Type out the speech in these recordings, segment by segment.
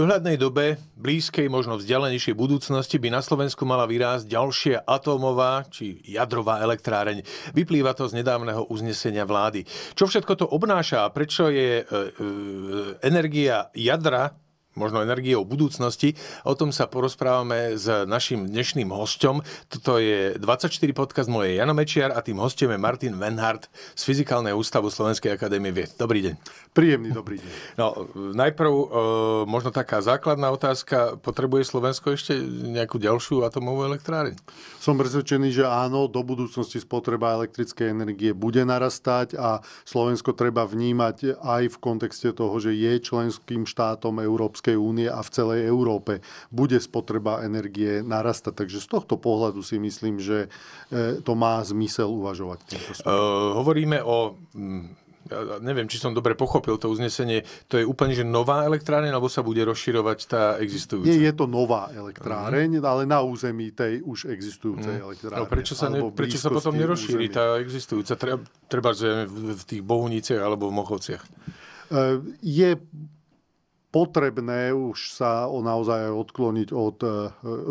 dohľadnej dobe, blízkej, možno vzdialenejšej budúcnosti by na Slovensku mala vyrásť ďalšia atómová či jadrová elektráreň. Vyplýva to z nedávneho uznesenia vlády. Čo všetko to obnáša a prečo je e, e, energia jadra možno energiou budúcnosti. O tom sa porozprávame s našim dnešným hostom. Toto je 24 podcast moje Jano Mečiar a tým hostom je Martin Venhardt z Fyzikálneho ústavu Slovenskej akadémie vied. Dobrý deň. Príjemný dobrý deň. No, najprv e, možno taká základná otázka. Potrebuje Slovensko ešte nejakú ďalšiu atomovú elektráreň? Som presvedčený, že áno, do budúcnosti spotreba elektrickej energie bude narastať a Slovensko treba vnímať aj v kontexte toho, že je členským štátom Európskej Európskej únie a v celej Európe bude spotreba energie narastať. Takže z tohto pohľadu si myslím, že e, to má zmysel uvažovať. Uh, hovoríme o mm, ja neviem, či som dobre pochopil to uznesenie, to je úplne že nová elektráreň, alebo sa bude rozširovať tá existujúca? Nie, je to nová elektráreň, mm. ale na území tej už existujúcej mm. elektráreň. No prečo sa, ne, prečo sa potom nerozšíri tá existujúca? Treba, treba že v tých Bohuniciach alebo v Mochovciach. E, je potrebné už sa o naozaj odkloniť od e,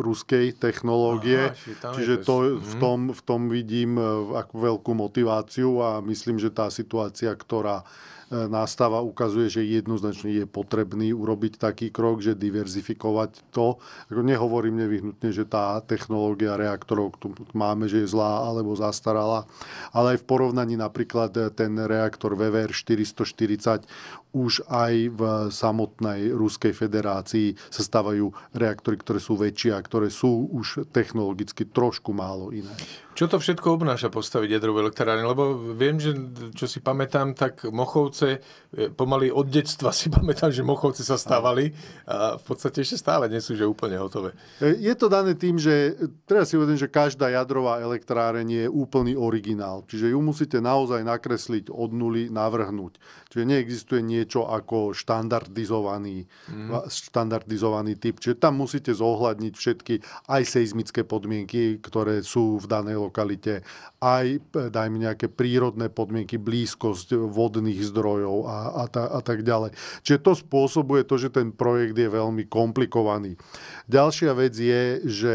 ruskej technológie. Aha, Čiže to, v, mhm. tom, v tom vidím e, veľkú motiváciu a myslím, že tá situácia, ktorá E, nástava ukazuje, že jednoznačne je potrebný urobiť taký krok, že diverzifikovať to. Nehovorím nevyhnutne, že tá technológia reaktorov ktorú máme, že je zlá alebo zastarala, ale aj v porovnaní napríklad ten reaktor VVR 440 už aj v samotnej Ruskej federácii sa stávajú reaktory, ktoré sú väčšie a ktoré sú už technologicky trošku málo iné. Čo to všetko obnáša postaviť jadrovú elektrárne? Lebo viem, že čo si pamätám, tak Mochovce Mochovce, e, pomaly od detstva si pamätám, že Mochovce sa stávali a v podstate ešte stále nie sú že úplne hotové. E, je to dané tým, že treba si uvedomiť, že každá jadrová elektráreň je úplný originál. Čiže ju musíte naozaj nakresliť od nuly, navrhnúť. Čiže neexistuje niečo ako štandardizovaný, mm. štandardizovaný typ. Čiže tam musíte zohľadniť všetky aj seizmické podmienky, ktoré sú v danej lokalite, aj dajme nejaké prírodné podmienky, blízkosť vodných zdrojov a, a, ta, a tak ďalej. Čiže to spôsobuje to, že ten projekt je veľmi komplikovaný. Ďalšia vec je, že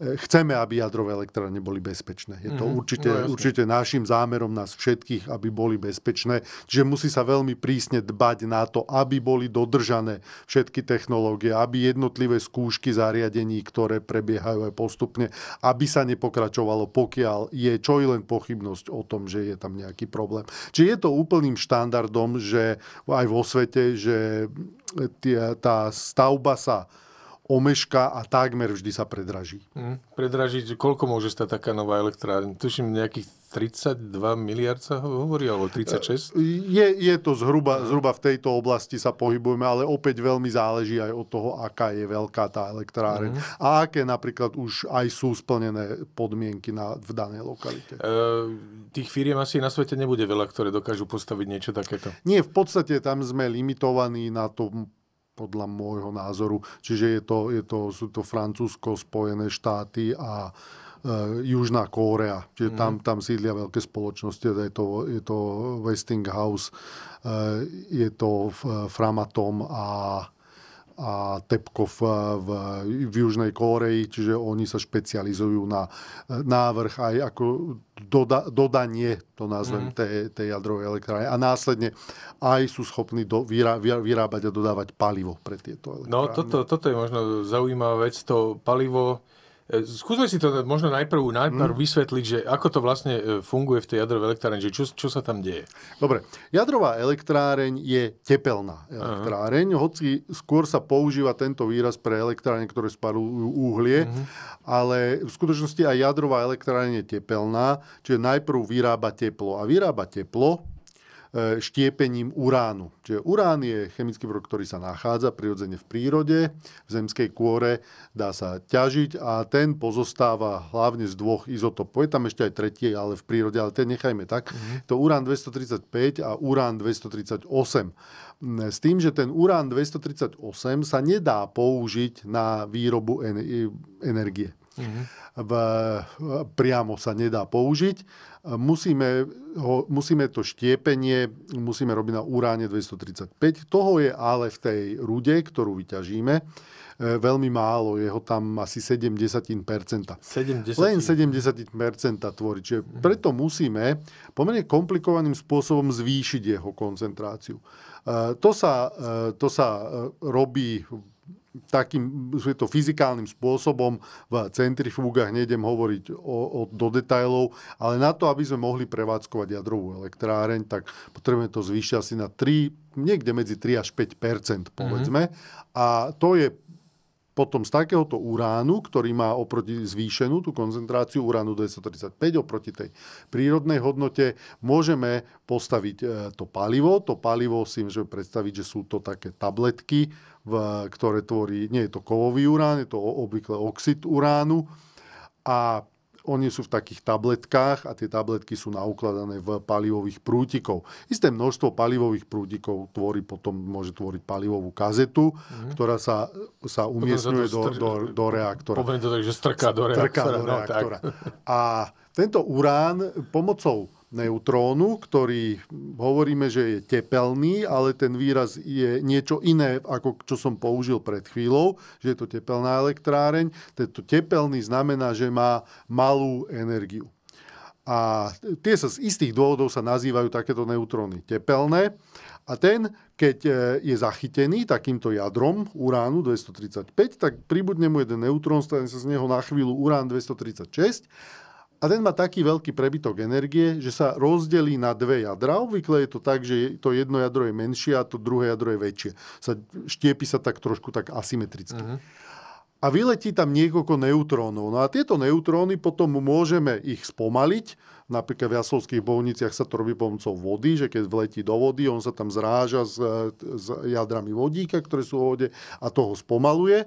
chceme, aby jadrové elektrárne boli bezpečné. Je to mm-hmm. určite, no, určite našim zámerom nás všetkých, aby boli bezpečné. Čiže musí sa veľmi prísne dbať na to, aby boli dodržané všetky technológie, aby jednotlivé skúšky zariadení, ktoré prebiehajú aj postupne, aby sa nepokračovalo, pokiaľ je čo i len pochybnosť o tom, že je tam nejaký problém. Čiže je to úplným štandardom, že aj vo svete, že tá stavba sa omeška a takmer vždy sa predraží. Mm, hm. predraží, koľko môže stať taká nová elektrárna? Tuším nejakých 32 miliard sa hovorí, alebo 36? E, je, je to zhruba, zhruba v tejto oblasti sa pohybujeme, ale opäť veľmi záleží aj od toho, aká je veľká tá elektráreň mm. a aké napríklad už aj sú splnené podmienky na, v danej lokalite. E, tých firiem asi na svete nebude veľa, ktoré dokážu postaviť niečo takéto. Nie, v podstate tam sme limitovaní na tom podľa môjho názoru. Čiže je to, je to, sú to Francúzsko, Spojené štáty a e, Južná Kórea. Čiže mm. tam, tam sídlia veľké spoločnosti. Teda je to, je to Westinghouse, e, je to e, Framatom a a Tepkov eh, v, v Južnej Kóreji, čiže oni sa špecializujú na eh, návrh aj ako doda, dodanie, to nazvem, mm. tej, tej jadrovej elektrárne. A následne aj sú schopní do, vyrá, vyrábať a dodávať palivo pre tieto no, elektrárne. No toto, toto je možno zaujímavá vec, to palivo Skúsme si to možno najprv, najprv hmm. vysvetliť, že ako to vlastne e, funguje v tej jadrovej elektrárni, že čo, čo sa tam deje. Dobre, jadrová elektráreň je tepelná elektráreň, uh-huh. hoci skôr sa používa tento výraz pre elektrárne, ktoré sparujú uhlie, uh-huh. ale v skutočnosti aj jadrová elektráreň je tepelná, čiže najprv vyrába teplo. A vyrába teplo E, štiepením uránu. Čiže urán je chemický produkt, ktorý sa nachádza prirodzene v prírode, v zemskej kôre, dá sa ťažiť a ten pozostáva hlavne z dvoch izotopov. Je tam ešte aj tretí, ale v prírode, ale ten nechajme tak. Mm-hmm. To urán 235 a urán 238. S tým, že ten urán 238 sa nedá použiť na výrobu energie. V, priamo sa nedá použiť. Musíme, ho, musíme to štiepenie, musíme robiť na uráne 235. Toho je ale v tej rude, ktorú vyťažíme, e, veľmi málo, je ho tam asi 70%. 70%. Len 70% tvorí. Čiže mhm. preto musíme pomerne komplikovaným spôsobom zvýšiť jeho koncentráciu. E, to sa, e, to sa robí takým, že to fyzikálnym spôsobom v centrifúgach, nejdem hovoriť o, o, do detajlov, ale na to, aby sme mohli prevádzkovať jadrovú elektráreň, tak potrebujeme to zvýšiť asi na 3, niekde medzi 3 až 5 mhm. povedzme. Mm-hmm. A to je potom z takéhoto uránu, ktorý má oproti zvýšenú tú koncentráciu uránu 235 oproti tej prírodnej hodnote, môžeme postaviť e, to palivo. To palivo si môžeme predstaviť, že sú to také tabletky, v, ktoré tvorí, nie je to kovový urán, je to obvykle oxid uránu a oni sú v takých tabletkách a tie tabletky sú naukladané v palivových prútikov. Isté množstvo palivových prútikov tvorí potom, môže tvoriť palivovú kazetu, mm-hmm. ktorá sa, sa umiestňuje do, str- do, do reaktora. Poviem to tak, že strká do reaktora. Strká do reaktora. No, a tento urán pomocou neutrónu, ktorý hovoríme, že je tepelný, ale ten výraz je niečo iné, ako čo som použil pred chvíľou, že je to tepelná elektráreň. Tento tepelný znamená, že má malú energiu. A tie sa z istých dôvodov sa nazývajú takéto neutróny tepelné. A ten, keď e, je zachytený takýmto jadrom uránu 235, tak pribudne mu jeden neutrón, stane sa z neho na chvíľu urán 236 a ten má taký veľký prebytok energie, že sa rozdelí na dve jadra. Obvykle je to tak, že to jedno jadro je menšie a to druhé jadro je väčšie. Sa, štiepi sa tak trošku tak asymetricky. Uh-huh. A vyletí tam niekoľko neutrónov. No a tieto neutróny potom môžeme ich spomaliť. Napríklad v jasovských bovniciach sa to robí pomocou vody, že keď vletí do vody, on sa tam zráža s, e, s jadrami vodíka, ktoré sú v vode a toho spomaluje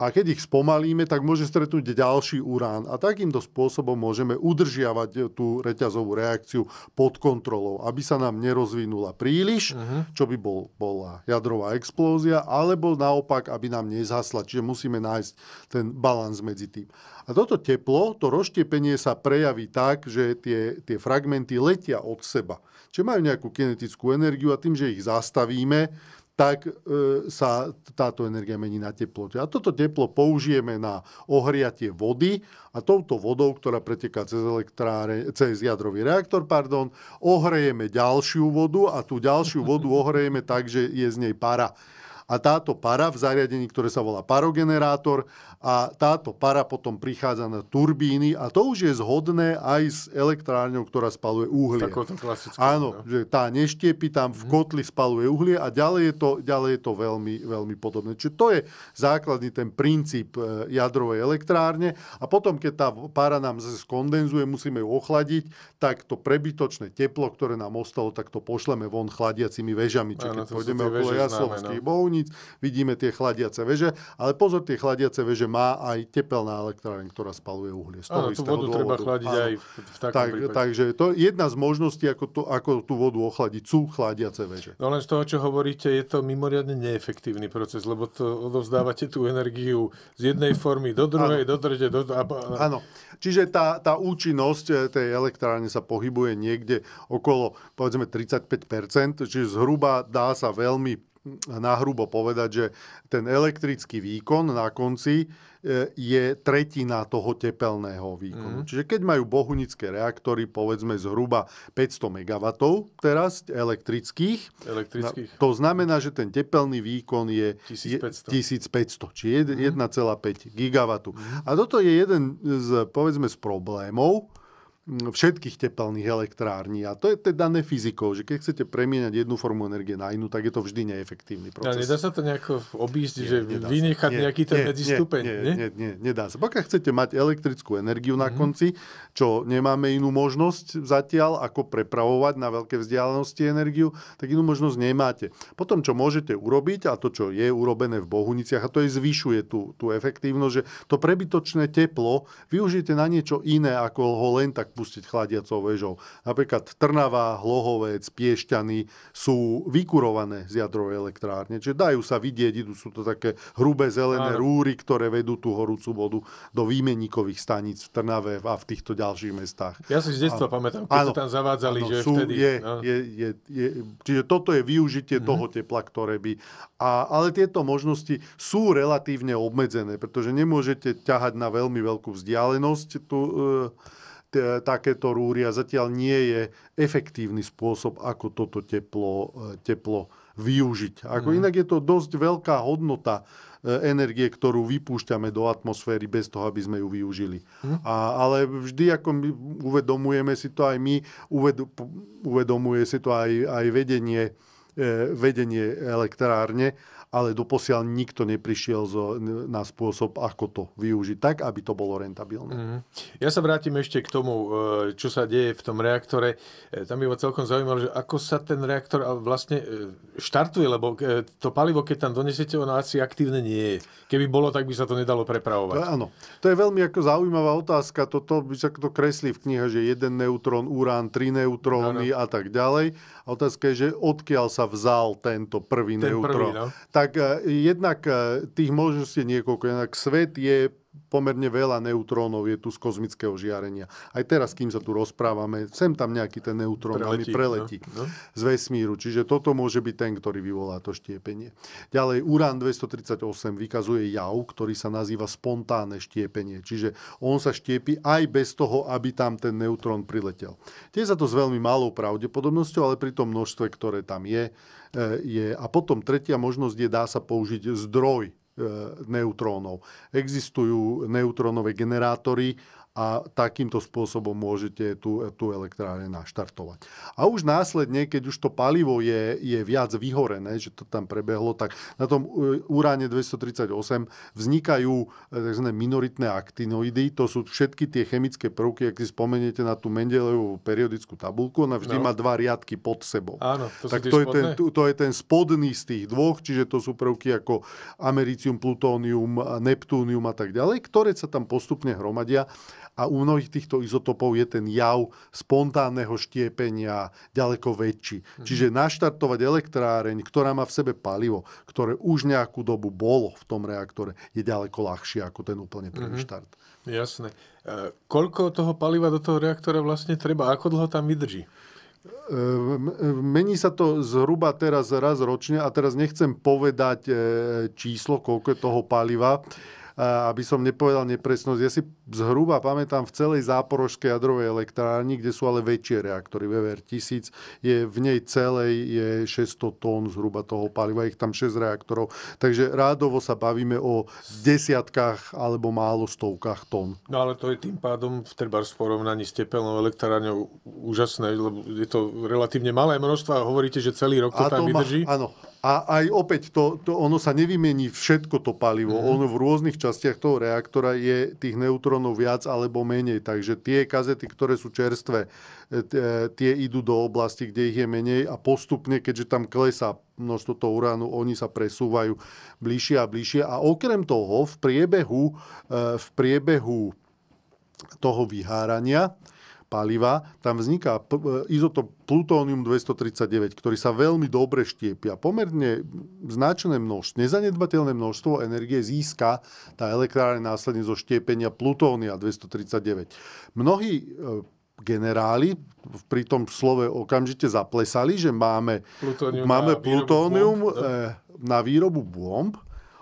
a keď ich spomalíme, tak môže stretnúť ďalší urán. A takýmto spôsobom môžeme udržiavať e, tú reťazovú reakciu pod kontrolou, aby sa nám nerozvinula príliš, uh-huh. čo by bol, bola jadrová explózia, alebo naopak, aby nám nezhasla. Čiže musíme nájsť ten balans medzi tým. A toto teplo, to rozštiepenie sa prejaví tak, že tie, tie fragmenty letia od seba. Čiže majú nejakú kinetickú energiu a tým, že ich zastavíme, tak e, sa táto energia mení na teplote. A toto teplo použijeme na ohriatie vody a touto vodou, ktorá preteká cez, elektráre, cez jadrový reaktor, pardon, ohrejeme ďalšiu vodu a tú ďalšiu vodu ohrejeme tak, že je z nej para a táto para v zariadení, ktoré sa volá parogenerátor a táto para potom prichádza na turbíny a to už je zhodné aj s elektrárňou, ktorá spaluje uhlie. Takouto klasickou. Áno, no. že tá neštiepi tam v mhm. kotli spaluje uhlie a ďalej je to, ďalej je to veľmi, veľmi podobné. Čiže to je základný ten princíp e, jadrovej elektrárne a potom, keď tá para nám zase skondenzuje, musíme ju ochladiť, tak to prebytočné teplo, ktoré nám ostalo, tak to pošleme von chladiacimi väžami. Čiže keď pôjdeme okolo jaslovských no. bovní, Košíc, vidíme tie chladiace veže, ale pozor, tie chladiace veže má aj tepelná elektráreň, ktorá spaluje uhlie. Z toho Áno, tú vodu dôvodu. treba chladiť Áno. aj v, v takom tak, prípade. Takže to je jedna z možností, ako, to, ako tú vodu ochladiť, sú chladiace veže. No len z toho, čo hovoríte, je to mimoriadne neefektívny proces, lebo to odovzdávate tú energiu z jednej formy do druhej, Áno. do tretej, do... Áno. Čiže tá, tá účinnosť eh, tej elektrárne sa pohybuje niekde okolo, povedzme, 35%, čiže zhruba dá sa veľmi nahrubo povedať, že ten elektrický výkon na konci e, je tretina toho tepelného výkonu. Mm. Čiže keď majú bohunické reaktory, povedzme zhruba 500 MW teraz elektrických, elektrických. to znamená, že ten tepelný výkon je 1500, je 1500 či 1,5 mm. GW. A toto je jeden z, povedzme, z problémov, všetkých tepelných elektrární. A to je teda dané fyzikou, že keď chcete premieňať jednu formu energie na inú, tak je to vždy neefektívny no, proces. A nedá sa to nejako obísť, nie, že vynechať nejaký ten medzistúpeň? Nie, nie, nie, nie, nedá sa. Pokiaľ chcete mať elektrickú energiu na mm-hmm. konci, čo nemáme inú možnosť zatiaľ, ako prepravovať na veľké vzdialenosti energiu, tak inú možnosť nemáte. Potom, čo môžete urobiť, a to, čo je urobené v Bohuniciach, a to je zvyšuje tú, tú efektívnosť, že to prebytočné teplo využijete na niečo iné, ako ho len tak spustiť chladiacou väžou. Napríklad Trnava, Hlohovec, Piešťany sú vykurované z jadrovej elektrárne, čiže dajú sa vidieť, idú, sú to také hrubé zelené Áno. rúry, ktoré vedú tú horúcu vodu do výmeníkových staníc v Trnave a v týchto ďalších mestách. Ja si z detstva a, pamätám, keď áno, sa tam zavádzali, áno, že sú, vtedy... Je, no. je, je, je, čiže toto je využitie mm-hmm. toho tepla, ktoré by... A, ale tieto možnosti sú relatívne obmedzené, pretože nemôžete ťahať na veľmi veľkú vzdialenosť tú, e, takéto rúry a zatiaľ nie je efektívny spôsob, ako toto teplo, e, teplo využiť. Ako mm. inak je to dosť veľká hodnota e, energie, ktorú vypúšťame do atmosféry bez toho, aby sme ju využili. Mm. A, ale vždy, ako my uvedomujeme si to aj my, uved, uvedomuje si to aj, aj vedenie, e, vedenie elektrárne ale doposiaľ nikto neprišiel zo, na spôsob, ako to využiť tak, aby to bolo rentabilné. Mm. Ja sa vrátim ešte k tomu, e, čo sa deje v tom reaktore. E, tam by ma celkom zaujímalo, že ako sa ten reaktor vlastne e, štartuje, lebo to palivo, keď tam donesete, ono asi aktívne nie je. Keby bolo, tak by sa to nedalo prepravovať. To, áno. To je veľmi ako zaujímavá otázka. Toto by sa to kreslí v knihe, že jeden neutrón, urán, tri neutróny ano. a tak ďalej. A otázka je, že odkiaľ sa vzal tento prvý ten neutrón. Prvý, no? tak e, jednak e, tých možností niekoľko. Jednak svet je pomerne veľa neutrónov je tu z kozmického žiarenia. Aj teraz, kým sa tu rozprávame, sem tam nejaký ten neutrón preletí, preletí no, no. z vesmíru. Čiže toto môže byť ten, ktorý vyvolá to štiepenie. Ďalej, urán 238 vykazuje jav, ktorý sa nazýva spontánne štiepenie. Čiže on sa štiepi aj bez toho, aby tam ten neutrón priletel. Tie sa to s veľmi malou pravdepodobnosťou, ale pri tom množstve, ktoré tam je, E, je, a potom tretia možnosť je, dá sa použiť zdroj e, neutrónov. Existujú neutrónové generátory, a takýmto spôsobom môžete tú, tú elektráne naštartovať. A už následne, keď už to palivo je, je viac vyhorené, že to tam prebehlo, tak na tom e, uráne 238 vznikajú e, tzv. minoritné aktinoidy, to sú všetky tie chemické prvky, ak si spomeniete na tú Mendelejovú periodickú tabulku, ona vždy no. má dva riadky pod sebou. Áno, to tak to je, ten, to je ten spodný z tých dvoch, čiže to sú prvky ako americium, plutónium, neptúnium a tak ďalej, ktoré sa tam postupne hromadia a u mnohých týchto izotopov je ten jav spontánneho štiepenia ďaleko väčší. Mm. Čiže naštartovať elektráreň, ktorá má v sebe palivo, ktoré už nejakú dobu bolo v tom reaktore, je ďaleko ľahšie ako ten úplne prvý mhm. štart. Jasné. E, koľko toho paliva do toho reaktora vlastne treba? Ako dlho tam vydrží? E, e, mení sa to zhruba teraz raz ročne a teraz nechcem povedať e, číslo, koľko je toho paliva aby som nepovedal nepresnosť. Ja si zhruba pamätám v celej záporožskej jadrovej elektrárni, kde sú ale väčšie reaktory, VVR 1000, je v nej celej je 600 tón zhruba toho paliva, ich tam 6 reaktorov. Takže rádovo sa bavíme o desiatkách alebo málo stovkách tón. No ale to je tým pádom v treba v porovnaní s tepelnou elektrárňou úžasné, lebo je to relatívne malé množstvo a hovoríte, že celý rok to a tam vydrží? Áno, a aj opäť, to, to, ono sa nevymení všetko to palivo. Mm. Ono v rôznych častiach toho reaktora je tých neutrónov viac alebo menej. Takže tie kazety, ktoré sú čerstvé, e, e, tie idú do oblasti, kde ich je menej a postupne, keďže tam klesá množstvo toho uránu, oni sa presúvajú bližšie a bližšie. A okrem toho, v priebehu, e, v priebehu toho vyhárania, paliva, tam vzniká e, izotop plutónium 239, ktorý sa veľmi dobre štiepia. Pomerne značné množstvo, nezanedbateľné množstvo energie získa tá elektrárne následne zo štiepenia plutónia 239. Mnohí e, generáli pri tom slove okamžite zaplesali, že máme plutónium, máme na, plutónium výrobu bomb, e, na výrobu bomb.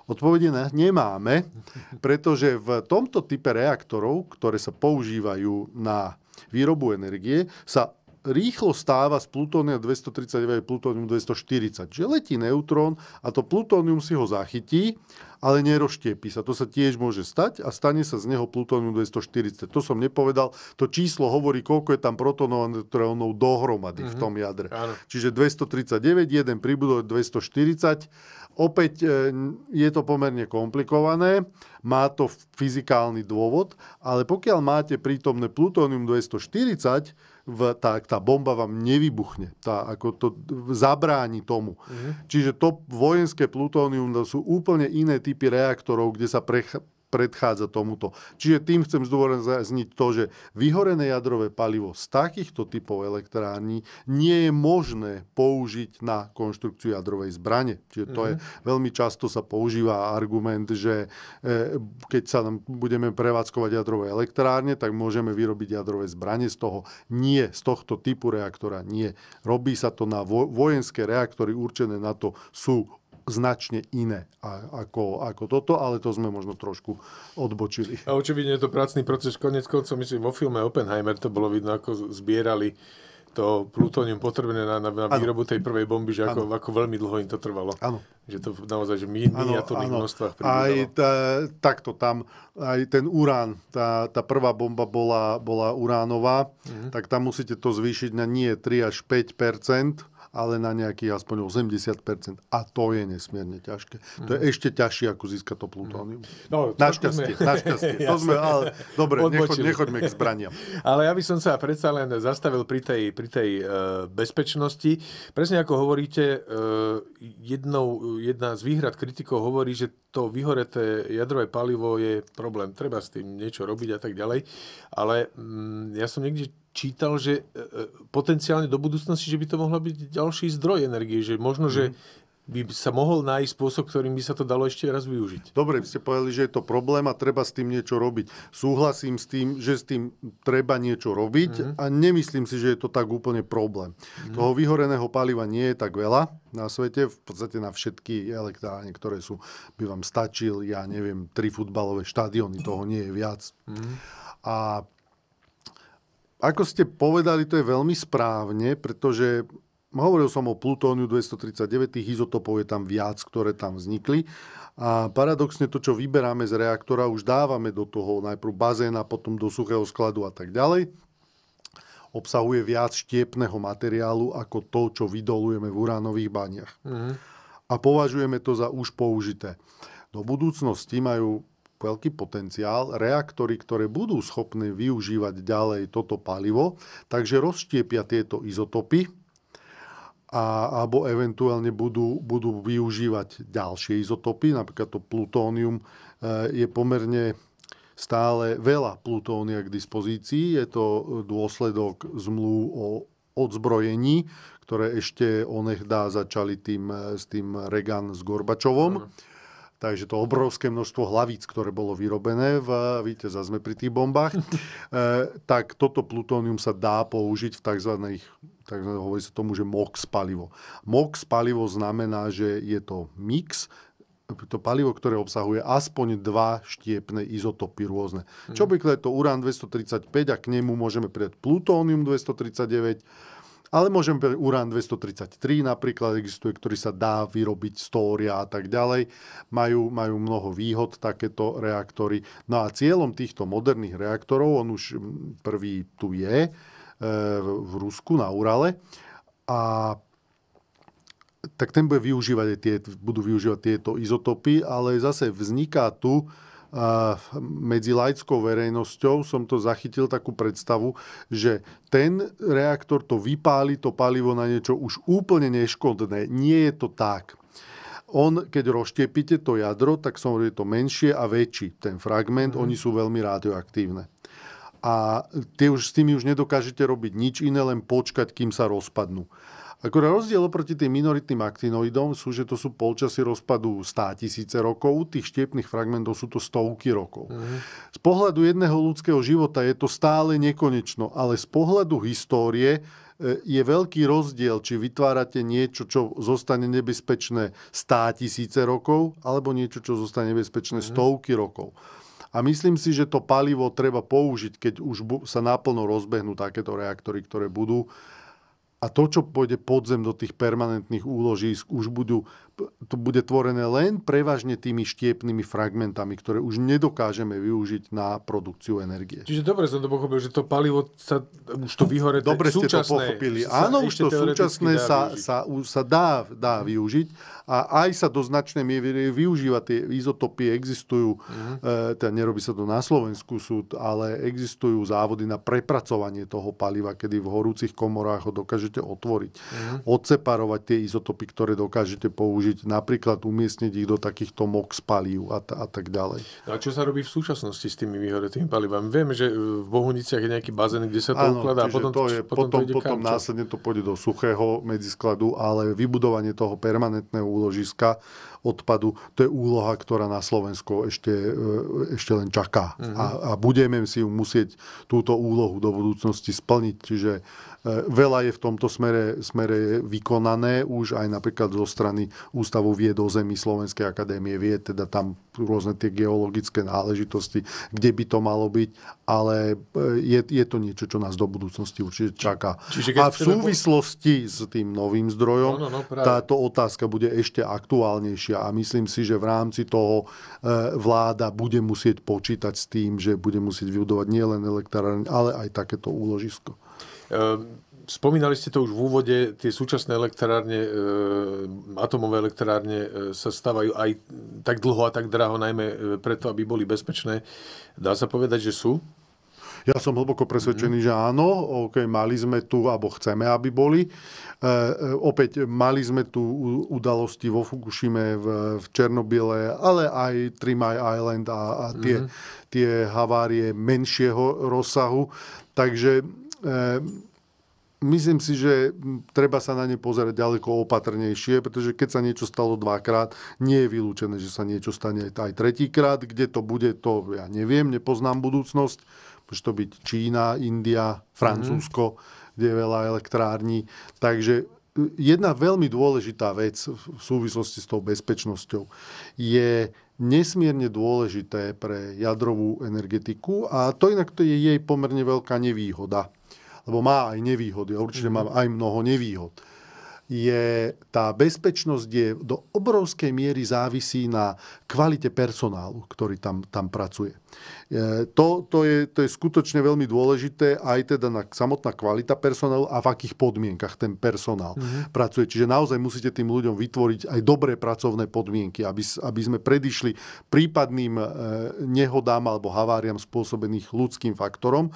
Odpovede na, nemáme, pretože v tomto type reaktorov, ktoré sa používajú na výrobu energie, sa rýchlo stáva z plutónia 239 plutónium 240. Čiže letí neutrón a to plutónium si ho zachytí, ale neroštiepi sa. To sa tiež môže stať a stane sa z neho plutónium 240. To som nepovedal. To číslo hovorí, koľko je tam protonov a neutrónov dohromady mm-hmm. v mhm. tom jadre. Áno. Čiže 239, jeden pribudol 240. Opäť e, je to pomerne komplikované, má to fyzikálny dôvod, ale pokiaľ máte prítomné plutónium 240, v, tá, tá bomba vám nevybuchne. Tá, ako to zabráni tomu. Mm-hmm. Čiže to vojenské plutónium to sú úplne iné typy reaktorov, kde sa prech, predchádza tomuto. Čiže tým chcem zdôrazniť to, že vyhorené jadrové palivo z takýchto typov elektrární nie je možné použiť na konštrukciu jadrovej zbrane. Čiže to je, mhm. veľmi často sa používa argument, že e, keď sa nám budeme prevádzkovať jadrové elektrárne, tak môžeme vyrobiť jadrové zbranie z toho. Nie, z tohto typu reaktora nie. Robí sa to na vo, vojenské reaktory určené na to, sú značne iné ako, ako toto, ale to sme možno trošku odbočili. A očividne je to pracný proces. Konec koncov, myslím, vo filme Oppenheimer to bolo vidno, ako zbierali to plutónium potrebné na, na, na výrobu tej prvej bomby, že ako, ako veľmi dlho im to trvalo. Ano. Že to naozaj, že my, miniatúrnych množstvách Aj tá, takto tam, aj ten urán, tá, tá prvá bomba bola, bola uránová, mhm. tak tam musíte to zvýšiť na nie 3 až 5 ale na nejaký aspoň 80%. A to je nesmierne ťažké. Mm. To je mhm. ešte ťažšie, ako získať to plutónium. Mhm. No, našťastie, sme... našťastie. to sme, ale dobre, nechoď, nechoďme k zbraniam. Ale ja by som sa predsa len zastavil pri tej, pri tej uh, bezpečnosti. Presne ako hovoríte, uh, jednou, jedna z výhrad kritikov hovorí, že to vyhoreté jadrové palivo je problém. Treba s tým niečo robiť a tak ďalej. Ale mm, ja som niekde čítal, že e, e, potenciálne do budúcnosti, že by to mohla byť ďalší zdroj energie, že možno, že mhm. by sa mohol nájsť spôsob, ktorým by sa to dalo ešte raz využiť. Dobre, ste povedali, že je to problém a treba s tým niečo robiť. Súhlasím s tým, že s tým treba niečo robiť mm-hmm. a nemyslím si, že je to tak úplne problém. Mm-hmm. Toho vyhoreného paliva nie je tak veľa na svete, v podstate na všetky elektrárne, ktoré sú, by vám stačil, ja neviem, tri futbalové štadióny, toho nie je viac. Mm-hmm. A ako ste povedali, to je veľmi správne, pretože hovoril som o plutóniu 239, tých izotopov je tam viac, ktoré tam vznikli. A paradoxne to, čo vyberáme z reaktora, už dávame do toho najprv bazéna, potom do suchého skladu a tak ďalej. Obsahuje viac štiepného materiálu ako to, čo vydolujeme v uránových baniach. Mm-hmm. A považujeme to za už použité. Do budúcnosti majú veľký potenciál, reaktory, ktoré budú schopné využívať ďalej toto palivo, takže rozštiepia tieto izotopy, a, alebo eventuálne budú, budú využívať ďalšie izotopy, napríklad to plutónium e, je pomerne stále veľa plutónia k dispozícii, je to dôsledok zmluv o odzbrojení, ktoré ešte onehdá začali tým, e, s tým Reagan s Gorbačovom. Mm Takže to obrovské množstvo hlavíc, ktoré bolo vyrobené, v, víte, zase sme pri tých bombách, e, tak toto plutónium sa dá použiť v tzv. tzv. hovorí sa tomu, že MOX palivo. MOX palivo znamená, že je to mix, to palivo, ktoré obsahuje aspoň dva štiepne izotopy rôzne. Hmm. Čo mhm. by je to urán 235 a k nemu môžeme pridať plutónium 239, ale môžem byť urán 233 napríklad existuje, ktorý sa dá vyrobiť z tória a tak ďalej. Majú, majú mnoho výhod takéto reaktory. No a cieľom týchto moderných reaktorov, on už prvý tu je, e, v Rusku, na Urale. A tak ten bude využívať tie, budú využívať tieto izotopy, ale zase vzniká tu medzi laickou verejnosťou som to zachytil takú predstavu, že ten reaktor to vypáli, to palivo na niečo už úplne neškodné. Nie je to tak. On, keď roštiepite to jadro, tak som je to menšie a väčší ten fragment, mm. oni sú veľmi radioaktívne. A tie už, s tými už nedokážete robiť nič iné, len počkať, kým sa rozpadnú. Akorát rozdiel oproti tým minoritným aktinoidom sú, že to sú polčasy rozpadu 100 tisíce rokov, tých štiepných fragmentov sú to stovky rokov. Mm-hmm. Z pohľadu jedného ľudského života je to stále nekonečno, ale z pohľadu histórie e, je veľký rozdiel, či vytvárate niečo, čo zostane nebezpečné 100 tisíce rokov, alebo niečo, čo zostane nebezpečné mhm. stovky rokov. A myslím si, že to palivo treba použiť, keď už sa naplno rozbehnú takéto reaktory, ktoré budú a to, čo pôjde podzem do tých permanentných úložísk, už budú to bude tvorené len prevažne tými štiepnými fragmentami, ktoré už nedokážeme využiť na produkciu energie. Čiže dobre som to pochopil, že to palivo sa už to vyhore Dobre ste to pochopili. Áno, už to súčasné sa, využiť. sa, sa dá, dá využiť a aj sa do značnej miery využíva. Tie izotopy existujú, mm. e, teda nerobí sa to na Slovensku súd, ale existujú závody na prepracovanie toho paliva, kedy v horúcich komorách ho dokážete otvoriť, mm. odseparovať tie izotopy, ktoré dokážete použiť použiť, napríklad umiestniť ich do takýchto MOX palív a, t- a tak ďalej. A čo sa robí v súčasnosti s tými vyhoretými palivami? Viem, že v Bohuniciach je nejaký bazén, kde sa to ano, ukladá a potom to, je, potom, potom, to potom kam, následne to pôjde do suchého medziskladu, ale vybudovanie toho permanentného úložiska odpadu, to je úloha, ktorá na Slovensku ešte, e, ešte len čaká. Mm-hmm. A, a budeme si ju musieť túto úlohu do budúcnosti splniť. Čiže e, veľa je v tomto smere, smere vykonané už aj napríklad zo strany o zemi Slovenskej akadémie vied, teda tam rôzne tie geologické náležitosti, kde by to malo byť, ale e, je, je to niečo, čo nás do budúcnosti určite čaká. Čiže A v súvislosti po... s tým novým zdrojom no, no, no, práve. táto otázka bude ešte aktuálnejšia a myslím si, že v rámci toho e, vláda bude musieť počítať s tým, že bude musieť vybudovať nielen elektrárne, ale aj takéto úložisko. Ehm, Spomínali ste to už v úvode, tie súčasné elektrárne, e, atomové elektrárne e, sa stávajú aj tak dlho a tak draho, najmä e, preto, aby boli bezpečné. Dá sa povedať, že sú? Ja som hlboko presvedčený, mm. že áno. OK, mali sme tu, alebo chceme, aby boli. E, opäť, mali sme tu udalosti vo Fukushime, v, v Černobile, ale aj Trimaj Island a, a tie, mm. tie havárie menšieho rozsahu. Takže e, myslím si, že treba sa na ne pozerať ďaleko opatrnejšie, pretože keď sa niečo stalo dvakrát, nie je vylúčené, že sa niečo stane aj tretíkrát. Kde to bude, to ja neviem, nepoznám budúcnosť. Môže to byť Čína, India, Francúzsko, mm kde je veľa elektrární. Takže e, jedna veľmi dôležitá vec v súvislosti s tou bezpečnosťou je nesmierne dôležité pre jadrovú energetiku a to inak to je jej pomerne veľká nevýhoda lebo má aj nevýhody a určite má mhm. aj mnoho nevýhod, je tá bezpečnosť je do obrovskej miery závisí na kvalite personálu, ktorý tam, tam pracuje. E, to, to, je, to je skutočne veľmi dôležité, aj teda na samotná kvalita personálu a v akých podmienkach ten personál mm-hmm. pracuje. Čiže naozaj musíte tým ľuďom vytvoriť aj dobré pracovné podmienky, aby, aby sme predišli prípadným e, nehodám alebo haváriam spôsobených ľudským faktorom.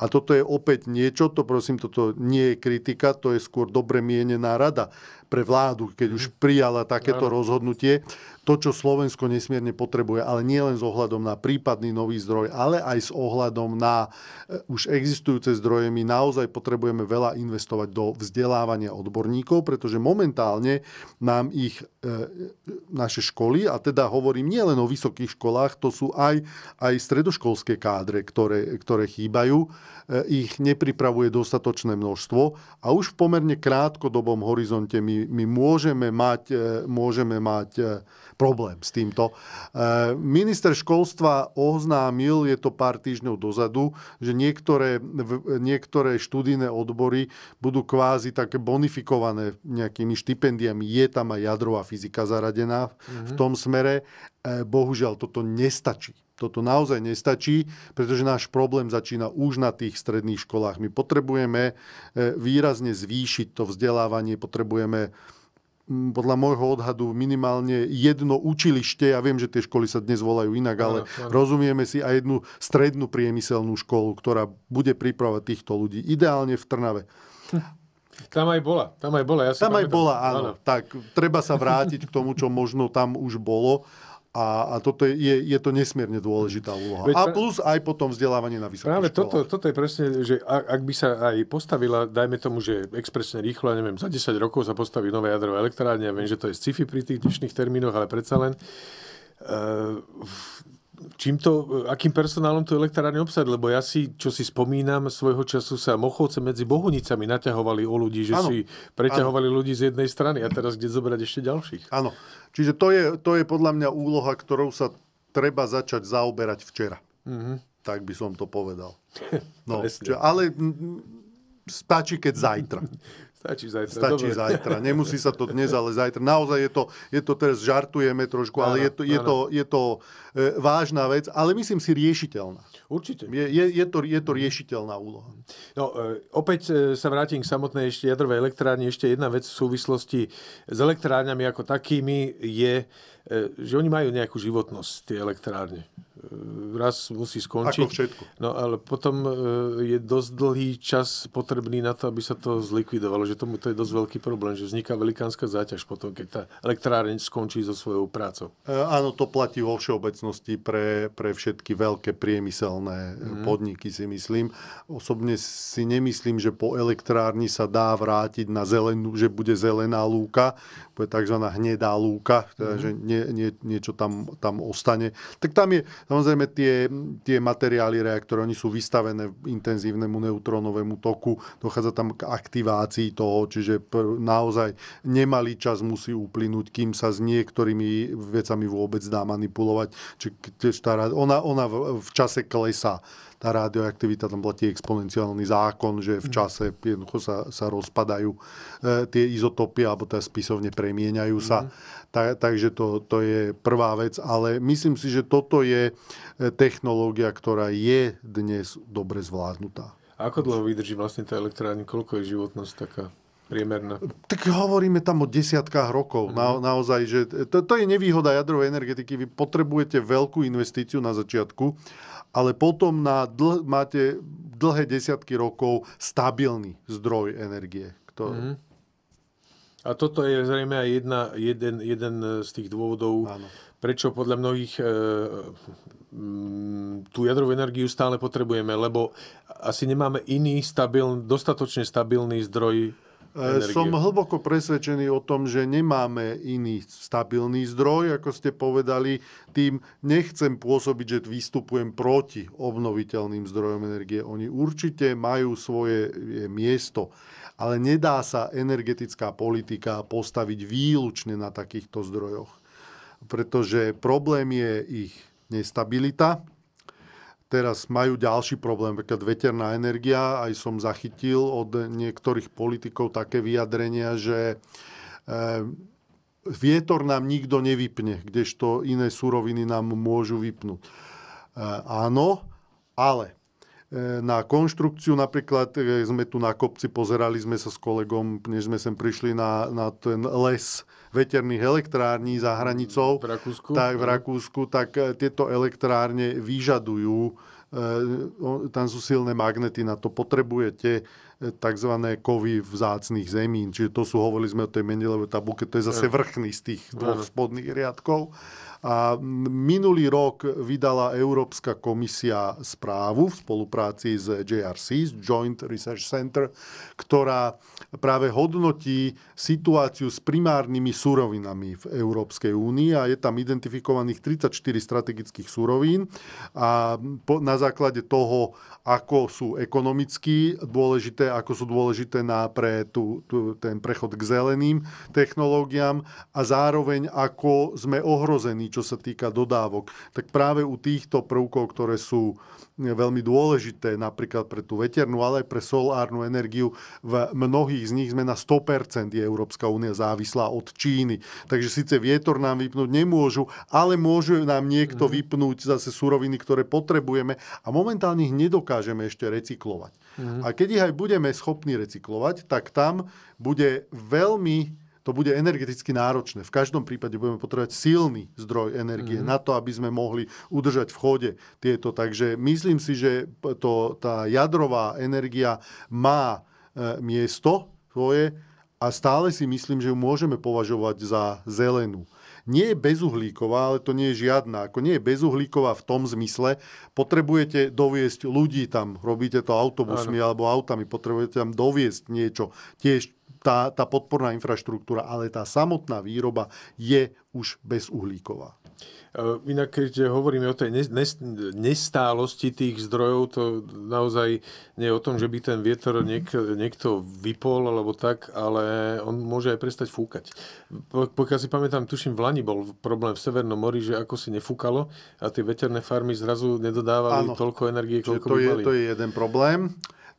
A toto je opäť niečo, to prosím, toto nie je kritika, to je skôr dobre mienená rada pre vládu, keď už mhm. prijala takéto ano. rozhodnutie. To, čo Slovensko nesmierne potrebuje, ale nie len s ohľadom na prípadný nový zdroj, ale aj s ohľadom na e, už existujúce zdroje, my naozaj potrebujeme veľa investovať do vzdelávania odborníkov, pretože momentálne nám ich e, e, naše školy, a teda hovorím nielen o vysokých školách, to sú aj, aj stredoškolské kádre, ktoré, ktoré chýbajú E, ich nepripravuje dostatočné množstvo a už v pomerne krátkodobom horizonte my, my môžeme, mať, e, môžeme mať e, problém s týmto. Minister školstva oznámil, je to pár týždňov dozadu, že niektoré, niektoré študijné odbory budú kvázi také bonifikované nejakými štipendiami. Je tam aj jadrová fyzika zaradená mm-hmm. v mhm. tom smere. Bohužiaľ, toto nestačí. Toto naozaj nestačí, pretože náš problém začína už na tých stredných školách. My potrebujeme e, výrazne zvýšiť to vzdelávanie, potrebujeme podľa môjho odhadu minimálne jedno učilište, ja viem, že tie školy sa dnes volajú inak, ale no, rozumieme si aj jednu strednú priemyselnú školu, ktorá bude pripravať týchto ľudí, ideálne v Trnave. Tam aj bola, tam aj bola. Ja tam aj bola, áno. áno. Tak treba sa vrátiť k tomu, čo možno tam už bolo a, a toto je, je, je to nesmierne dôležitá úloha. Veď a plus aj potom vzdelávanie na vysokých Práve toto, toto je presne, že ak, ak by sa aj postavila, dajme tomu, že expresne rýchlo, ja neviem, za 10 rokov sa postaví nové jadrové elektrárne, ja viem, že to je sci-fi pri tých dnešných termínoch, ale predsa len uh, čím to, akým personálom to elektrárne obsadí, lebo ja si, čo si spomínam, svojho času sa mochovce medzi bohunicami naťahovali o ľudí, že ano. si preťahovali ano. ľudí z jednej strany a teraz kde zobrať ešte ďalších. Áno, čiže to je, to je podľa mňa úloha, ktorou sa treba začať zaoberať včera. Mm-hmm. Tak by som to povedal. No, čo, ale stačí, keď zajtra. Stačí zajtra. Stačí dobre. zajtra. Nemusí sa to dnes, ale zajtra. Naozaj je to, je to teraz žartujeme trošku, ale to, je to, je to, je to e, vážna vec, ale myslím si riešiteľná. Určite. Je, je, je, to, je to riešiteľná úloha. No, e, opäť e, sa vrátim k samotnej ešte jadrovej elektrárni. Ešte jedna vec v súvislosti s elektrárňami ako takými je, e, že oni majú nejakú životnosť, tie elektrárne raz musí skončiť. Ako všetko. No ale potom e, je dosť dlhý čas potrebný na to, aby sa to zlikvidovalo, že tomu to je dosť veľký problém, že vzniká velikánska záťaž potom, keď tá elektráreň skončí so svojou prácou. E, áno, to platí vo všeobecnosti pre, pre všetky veľké priemyselné mm. podniky, si myslím. Osobne si nemyslím, že po elektrárni sa dá vrátiť na zelenú, že bude zelená lúka, bude tzv. hnedá lúka, teda, mm. že nie, nie, niečo tam, tam ostane. Tak tam je, tam samozrejme tie, tie materiály reaktory, oni sú vystavené intenzívnemu neutrónovému toku, dochádza tam k aktivácii toho, čiže naozaj nemalý čas musí uplynúť, kým sa s niektorými vecami vôbec dá manipulovať. Čiže ona, ona v, v čase klesá tá radioaktivita, tam platí exponenciálny zákon, že v mhm. čase jednoducho sa, sa rozpadajú e, tie izotopy, alebo teda spisovne premieňajú sa. Mm. Ta, takže to, to je prvá vec, ale myslím si, že toto je e, technológia, ktorá je dnes dobre zvládnutá. A ako dlho vydrží vlastne tá elektrárne? Koľko je životnosť taká? priemerná. Tak hovoríme tam o desiatkách rokov. Mm. Na, naozaj, že to, to je nevýhoda jadrovej energetiky. Vy potrebujete veľkú investíciu na začiatku, ale potom na dl- máte dlhé desiatky rokov stabilný zdroj energie. Ktorý... Mm. A toto je zrejme aj jedna, jeden, jeden z tých dôvodov, Áno. prečo podľa mnohých e, mm, tú jadrovú energiu stále potrebujeme, lebo asi nemáme iný stabiln, dostatočne stabilný zdroj E, energie. Som hlboko presvedčený o tom, že nemáme iný stabilný zdroj, ako ste povedali. Tým nechcem pôsobiť, že vystupujem proti obnoviteľným zdrojom energie. Oni určite majú svoje miesto. Ale nedá sa energetická politika postaviť výlučne na takýchto zdrojoch. Pretože problém je ich nestabilita, teraz majú ďalší problém, napríklad veterná energia, aj som zachytil od niektorých politikov také vyjadrenia, že e, vietor nám nikto nevypne, kdežto iné suroviny nám môžu vypnúť. E, áno, ale E, na konštrukciu. Napríklad e, sme tu na kopci, pozerali sme sa s kolegom, než sme sem prišli na, na ten les veterných elektrární za hranicou. V Rakúsku. Tak, v Rakúsku, tak e, tieto elektrárne vyžadujú, tam sú silné magnety, na to potrebujete tzv. kovy vzácných zemín. Čiže to sú, hovorili sme o tej Mendelovej tabuke, to je zase vrchný z tých dvoch spodných riadkov. A minulý rok vydala Európska komisia správu v spolupráci s JRC, Joint Research Center, ktorá práve hodnotí situáciu s primárnymi surovinami v Európskej únii a je tam identifikovaných 34 strategických surovín a na základe toho, ako sú ekonomicky dôležité, ako sú dôležité na pre tú, tú, ten prechod k zeleným technológiám a zároveň ako sme ohrození čo sa týka dodávok, tak práve u týchto prvkov, ktoré sú e, veľmi dôležité napríklad pre tú veternú, ale aj pre solárnu energiu, v mnohých z nich sme na 100% je Európska únia závislá od Číny. Takže síce vietor nám vypnúť nemôžu, ale môže nám niekto mm. vypnúť zase suroviny, ktoré potrebujeme a momentálne ich nedokážeme ešte recyklovať. Mm. A keď ich aj budeme schopní recyklovať, tak tam bude veľmi to bude energeticky náročné. V každom prípade budeme potrebovať silný zdroj energie mm-hmm. na to, aby sme mohli udržať v chode tieto. Takže myslím si, že to, tá jadrová energia má e, miesto svoje a stále si myslím, že ju môžeme považovať za zelenú nie je bezuhlíková, ale to nie je žiadna. Ako nie je bezuhlíková v tom zmysle, potrebujete doviesť ľudí tam, robíte to autobusmi ano. alebo autami, potrebujete tam doviesť niečo. Tiež tá, tá podporná infraštruktúra, ale tá samotná výroba je už bezuhlíková. E, inak, keď hovoríme o tej nestálosti tých zdrojov, to naozaj nie je o tom, že by ten vietor niek- niekto vypol alebo tak, ale on môže aj prestať fúkať. Pokiaľ si pamätám, tuším, v Lani bol problém v Severnom mori, že ako si nefúkalo a tie veterné farmy zrazu nedodávali ano, toľko energie, koľko to by je, mali. To je jeden problém.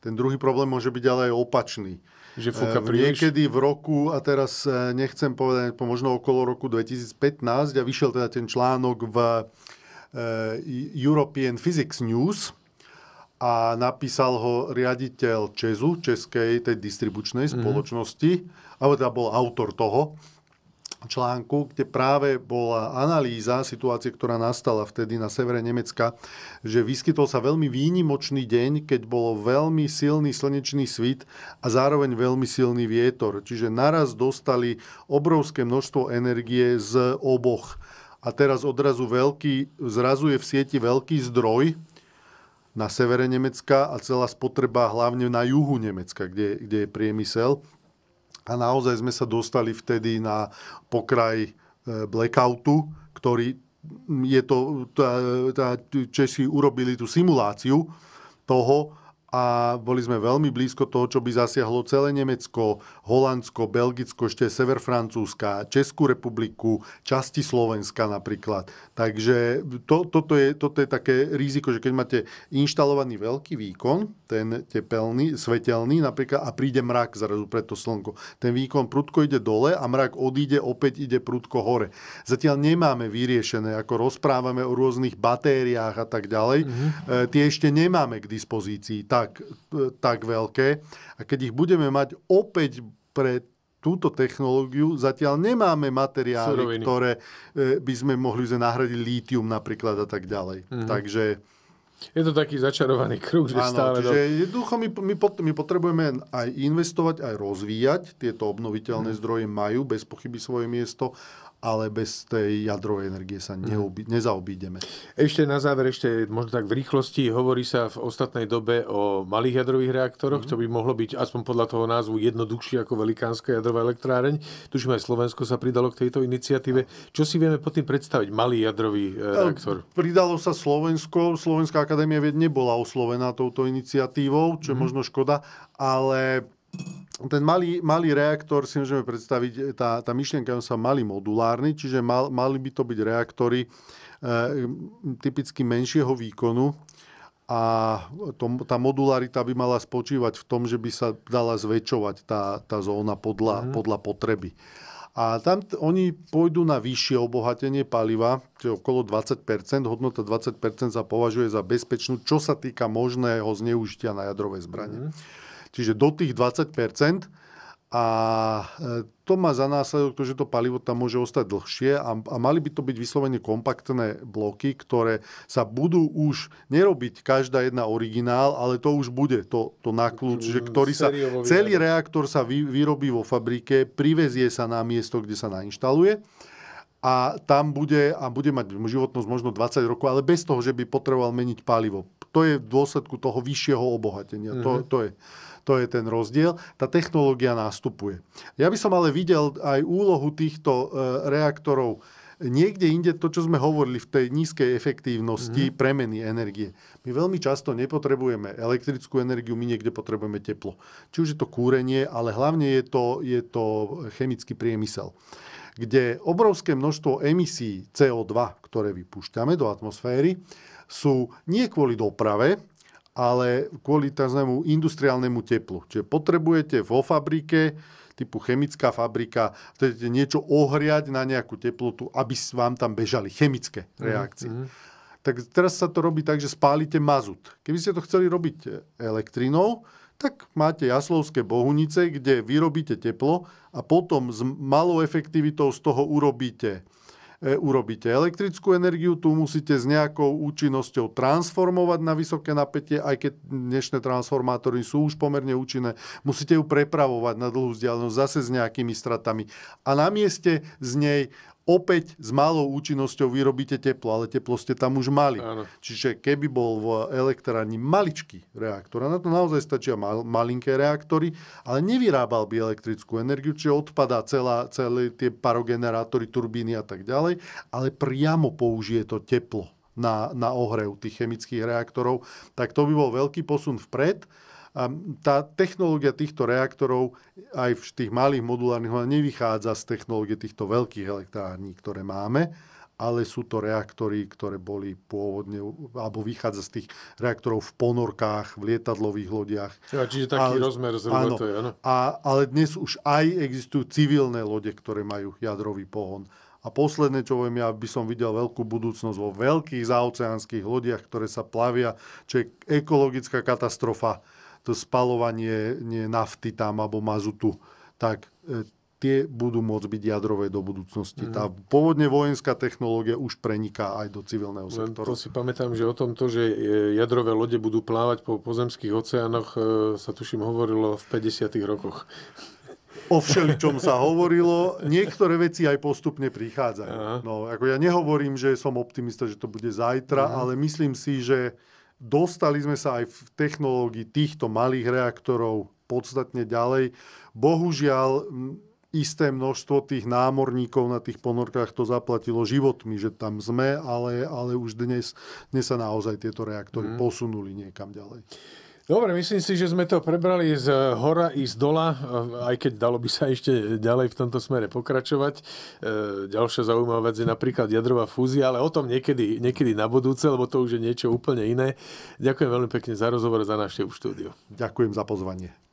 Ten druhý problém môže byť ale aj opačný že eh, fúka príliš? Niekedy v roku, a teraz eh, nechcem povedať, možno okolo roku 2015, a vyšiel teda ten článok v eh, European Physics News, a napísal ho riaditeľ Česu, Českej tej distribučnej mm. spoločnosti, alebo teda bol autor toho článku, kde práve bola analýza situácie, ktorá nastala vtedy na severe Nemecka, že vyskytol sa veľmi výnimočný deň, keď bolo veľmi silný slnečný svit a zároveň veľmi silný vietor. Čiže naraz dostali obrovské množstvo energie z oboch. A teraz odrazu veľký, zrazu je v sieti veľký zdroj, na severe Nemecka a celá spotreba hlavne na juhu Nemecka, kde, kde je priemysel. A naozaj sme sa dostali vtedy na pokraj e, blackoutu, ktorý je to, tá, tá, Češi urobili tú simuláciu toho, a boli sme veľmi blízko toho, čo by zasiahlo celé Nemecko, Holandsko, Belgicko, ešte sever Francúzska, Českú republiku, časti Slovenska napríklad. Takže to, toto, je, toto je také riziko, že keď máte inštalovaný veľký výkon, ten tepelný, svetelný napríklad, a príde mrak zrazu pre to slnko, ten výkon prudko ide dole a mrak odíde, opäť ide prudko hore. Zatiaľ nemáme vyriešené, ako rozprávame o rôznych batériách a tak ďalej, mm-hmm. tie ešte nemáme k dispozícii. Tak tak, tak veľké. A keď ich budeme mať opäť pre túto technológiu zatiaľ nemáme materiály, Suroviny. ktoré e, by sme mohli nahradiť lítium napríklad a tak ďalej. Mhm. Takže je to taký začarovaný kruh, že áno, stále... Čiže do... jednoducho my, my, my potrebujeme aj investovať, aj rozvíjať. Tieto obnoviteľné hmm. zdroje majú bez pochyby svoje miesto, ale bez tej jadrovej energie sa mhm. neobi- nezaobídeme. Ešte na záver, ešte možno tak v rýchlosti, hovorí sa v ostatnej dobe o malých jadrových reaktoroch, mm. čo by mohlo byť aspoň podľa toho názvu jednoduchšie ako velikánska jadrová elektráreň. Tuším, aj Slovensko sa pridalo k tejto iniciatíve. Čo si vieme pod tým predstaviť, malý jadrový e, e, reaktor? Pridalo sa Slovensko, Slovenská akadémia vied nebola oslovená touto iniciatívou, čo je mm. možno škoda, ale ten malý, malý reaktor si môžeme predstaviť, tá, tá myšlienka sa malý modulárny, čiže mal, mali by to byť reaktory e, typicky menšieho výkonu a to, tá modularita by mala spočívať v tom, že by sa dala zväčšovať tá, tá zóna podľa, mm. podľa potreby. A tam t- oni pôjdu na vyššie obohatenie paliva, čo je okolo 20%, hodnota 20% sa považuje za bezpečnú, čo sa týka možného zneužitia na jadrové zbranie. Mm čiže do tých 20 a e, to má za následok to, že to palivo tam môže ostať dlhšie a, a mali by to byť vyslovene kompaktné bloky, ktoré sa budú už nerobiť každá jedna originál, ale to už bude to, to kľúč. že mm, ktorý sa, celý reaktor sa vy, vyrobí vo fabrike, privezie sa na miesto, kde sa nainštaluje a tam bude, a bude mať životnosť možno 20 rokov, ale bez toho, že by potreboval meniť palivo. To je v dôsledku toho vyššieho obohatenia. Mm-hmm. To, mhm. to je. To je ten rozdiel. Tá technológia nástupuje. Ja by som ale videl aj úlohu týchto e, reaktorov niekde inde to, čo sme hovorili v tej nízkej efektívnosti mm-hmm. premeny energie. My veľmi často nepotrebujeme elektrickú energiu, my niekde potrebujeme teplo. Či už je to kúrenie, ale hlavne je to, je to chemický priemysel kde obrovské množstvo emisí CO2, ktoré vypúšťame do atmosféry, sú nie kvôli doprave, ale kvôli tzv. industriálnemu teplu. Čiže potrebujete vo fabrike typu chemická fabrika, chcete niečo ohriať na nejakú teplotu, aby vám tam bežali chemické mhm, reakcie. Mm-hmm. Tak teraz sa to robí tak, že spálite mazut. Keby ste to chceli robiť e, elektrinou, tak máte jaslovské bohunice, kde vyrobíte teplo a potom s malou efektivitou z toho urobíte E, urobíte elektrickú energiu, tu musíte s nejakou účinnosťou transformovať na vysoké napätie, aj keď dnešné transformátory sú už pomerne účinné. Musíte ju prepravovať na dlhú vzdialenosť zase s nejakými stratami. A na mieste z nej opäť s malou účinnosťou vyrobíte teplo, ale teplo ste tam už mali. Áno. Čiže keby bol v elektrárni maličký reaktor, a na to naozaj stačia mal, malinké reaktory, ale nevyrábal by elektrickú energiu, čiže odpadá celá, celé tie parogenerátory, turbíny a tak ďalej, ale priamo použije to teplo na, na ohrev tých chemických reaktorov, tak to by bol veľký posun vpred. A tá technológia týchto reaktorov aj v tých malých modulárnych nevychádza z technológie týchto veľkých elektrární, ktoré máme, ale sú to reaktory, ktoré boli pôvodne, alebo vychádza z tých reaktorov v ponorkách, v lietadlových lodiach. Ja, čiže taký ale, rozmer zhruba áno, to je, áno. A, ale dnes už aj existujú civilné lode, ktoré majú jadrový pohon. A posledné, čo viem, ja by som videl veľkú budúcnosť vo veľkých zaoceánskych lodiach, ktoré sa plavia, čo je ekologická katastrofa to spalovanie nie, nafty tam alebo mazutu, tak e, tie budú môcť byť jadrové do budúcnosti. Mm. Tá pôvodne vojenská technológia už preniká aj do civilného sektoru. to si pamätám, že o tomto, že e, jadrové lode budú plávať po pozemských oceánoch, e, sa tuším hovorilo v 50. rokoch. O všeličom sa hovorilo, niektoré veci aj postupne prichádzajú. No, ako ja nehovorím, že som optimista, že to bude zajtra, Aha. Mhm. ale myslím si, že Dostali sme sa aj v technológii týchto malých reaktorov podstatne ďalej. Bohužiaľ, isté množstvo tých námorníkov na tých ponorkách to zaplatilo životmi, že tam sme, ale, ale už dnes, dnes sa naozaj tieto reaktory mm. posunuli niekam ďalej. Dobre, myslím si, že sme to prebrali z eh, hora i z dola, eh, aj keď dalo by sa ešte ďalej v tomto smere pokračovať. Eh, ďalšia zaujímavá vec je napríklad jadrová fúzia, ale o tom niekedy, niekedy na budúce, lebo to už je niečo úplne iné. Ďakujem veľmi pekne za rozhovor, za návštevu štúdiu. Ďakujem za pozvanie.